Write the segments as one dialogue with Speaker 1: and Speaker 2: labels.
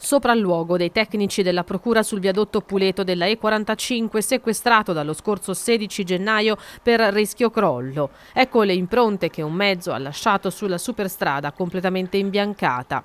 Speaker 1: sopralluogo dei tecnici della Procura sul viadotto Puleto della E45 sequestrato dallo scorso 16 gennaio per rischio crollo. Ecco le impronte che un mezzo ha lasciato sulla superstrada completamente imbiancata.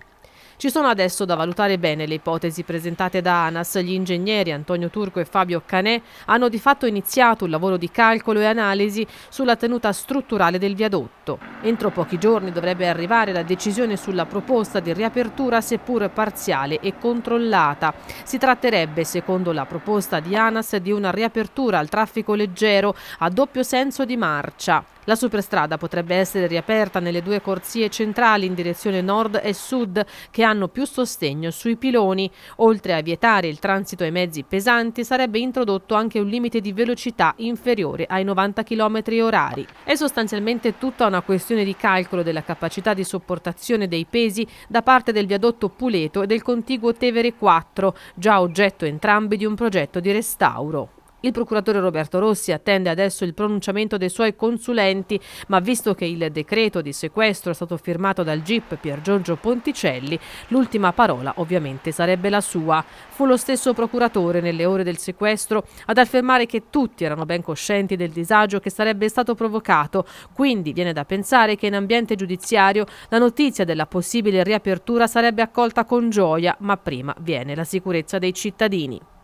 Speaker 1: Ci sono adesso da valutare bene le ipotesi presentate da ANAS. Gli ingegneri Antonio Turco e Fabio Canè hanno di fatto iniziato un lavoro di calcolo e analisi sulla tenuta strutturale del viadotto. Entro pochi giorni dovrebbe arrivare la decisione sulla proposta di riapertura seppur parziale e controllata. Si tratterebbe, secondo la proposta di ANAS, di una riapertura al traffico leggero a doppio senso di marcia. La superstrada potrebbe essere riaperta nelle due corsie centrali in direzione nord e sud che hanno più sostegno sui piloni. Oltre a vietare il transito ai mezzi pesanti sarebbe introdotto anche un limite di velocità inferiore ai 90 km orari. È sostanzialmente tutta una questione operazione di calcolo della capacità di sopportazione dei pesi da parte del viadotto Puleto e del contiguo Tevere 4, già oggetto entrambi di un progetto di restauro. Il procuratore Roberto Rossi attende adesso il pronunciamento dei suoi consulenti, ma visto che il decreto di sequestro è stato firmato dal GIP Pier Giorgio Ponticelli, l'ultima parola ovviamente sarebbe la sua. Fu lo stesso procuratore nelle ore del sequestro ad affermare che tutti erano ben coscienti del disagio che sarebbe stato provocato, quindi viene da pensare che in ambiente giudiziario la notizia della possibile riapertura sarebbe accolta con gioia, ma prima viene la sicurezza dei cittadini.